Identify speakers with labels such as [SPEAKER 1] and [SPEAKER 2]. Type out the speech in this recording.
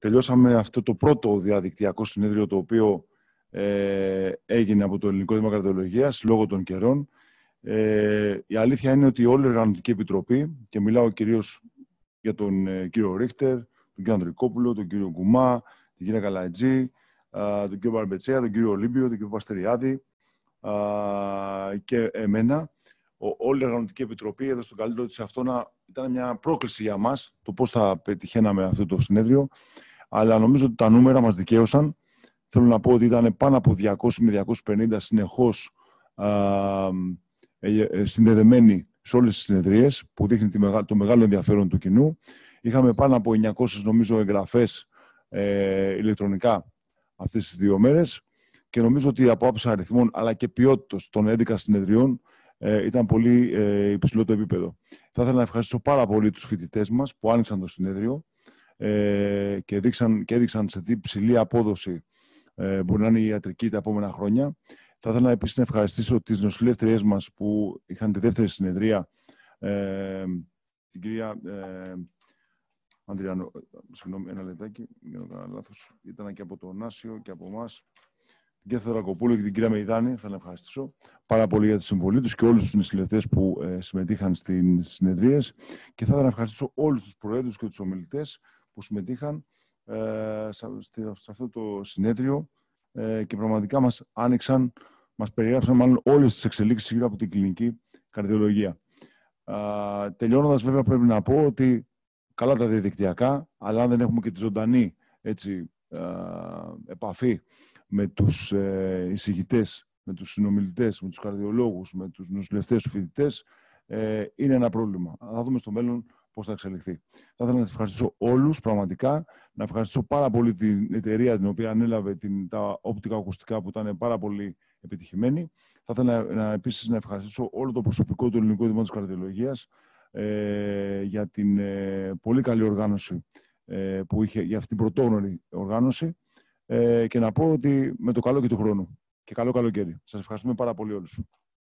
[SPEAKER 1] Τελειώσαμε αυτό το πρώτο διαδικτυακό συνέδριο το οποίο ε, έγινε από το Ελληνικό Δήμα Καρδιολογίας λόγω των καιρών. Ε, η αλήθεια είναι ότι όλη η Οργανωτική Επιτροπή, και μιλάω κυρίως για τον ε, κύριο Ρίχτερ, τον κύριο Ανδρικόπουλο, τον κύριο Γκουμά, την κυρία Καλατζή, τον κύριο Μπαρμπετσέα, τον κύριο Ολύμπιο, τον κύριο Παστεριάδη και εμένα, ο, όλη η Οργανωτική Επιτροπή έδωσε τον καλύτερο της αυτό να ήταν μια πρόκληση για μας, το πώς θα πετυχαίναμε αυτό το συνέδριο αλλά νομίζω ότι τα νούμερα μας δικαίωσαν. Θέλω να πω ότι ήταν πάνω από 200 με 250 συνεχώς α, ε, ε, συνδεδεμένοι σε όλες τις συνεδρίες, που δείχνει το μεγάλο ενδιαφέρον του κοινού. Είχαμε πάνω από 900, νομίζω, εγγραφές ε, ηλεκτρονικά αυτές τις δύο μέρες και νομίζω ότι από άποψη αριθμών αλλά και ποιότητας των 11 συνεδριών ε, ήταν πολύ ε, υψηλό το επίπεδο. Θα ήθελα να ευχαριστήσω πάρα πολύ τους φοιτητές μας που άνοιξαν το συνέδριο, ε, και, δείξαν, και έδειξαν σε τι ψηλή απόδοση ε, μπορεί να είναι η ιατρική τα επόμενα χρόνια. Θα ήθελα επίσης να ευχαριστήσω τις νοσηλεύτριές μας που είχαν τη δεύτερη συνεδρία, ε, την κυρία ε, Ανδριανό. Συγγνώμη, ένα λεπτάκι, δεν έκανα λάθος. Ήταν και από τον Άσιο και από εμάς. Την κυρία Θεωρακοπούλου και την κυρία Μεϊδάνη, θα να ευχαριστήσω πάρα πολύ για τη συμβολή τους και όλους τους νοσηλευτές που ε, συμμετείχαν στι συνεδρίες. Και θα ήθελα να ευχαριστήσω όλους τους προέδρους και τους ομιλητές που συμμετείχαν ε, σε, αυτό το συνέδριο ε, και πραγματικά μας άνοιξαν, μας περιγράψαν μάλλον όλες τις εξελίξεις γύρω από την κλινική καρδιολογία. τελειώνοντας βέβαια πρέπει να πω ότι καλά τα διαδικτυακά, αλλά αν δεν έχουμε και τη ζωντανή έτσι, επαφή με τους ε, εισηγητές, με τους συνομιλητές, με τους καρδιολόγους, με τους νοσηλευτές, τους φοιτητές, είναι ένα πρόβλημα. Θα δούμε στο μέλλον πώς θα εξελιχθεί. Θα ήθελα να σας ευχαριστήσω όλους πραγματικά, να ευχαριστήσω πάρα πολύ την εταιρεία την οποία ανέλαβε την, τα όπτικα ακουστικά που ήταν πάρα πολύ επιτυχημένη. Θα ήθελα να, επίσης να ευχαριστήσω όλο το προσωπικό του Ελληνικού Δημότου Καρδιολογίας ε, για την ε, πολύ καλή οργάνωση ε, που είχε, για αυτή την πρωτόγνωρη οργάνωση ε, και να πω ότι με το καλό και του χρόνου. Και καλό καλοκαίρι. Σας ευχαριστούμε πάρα πολύ όλους.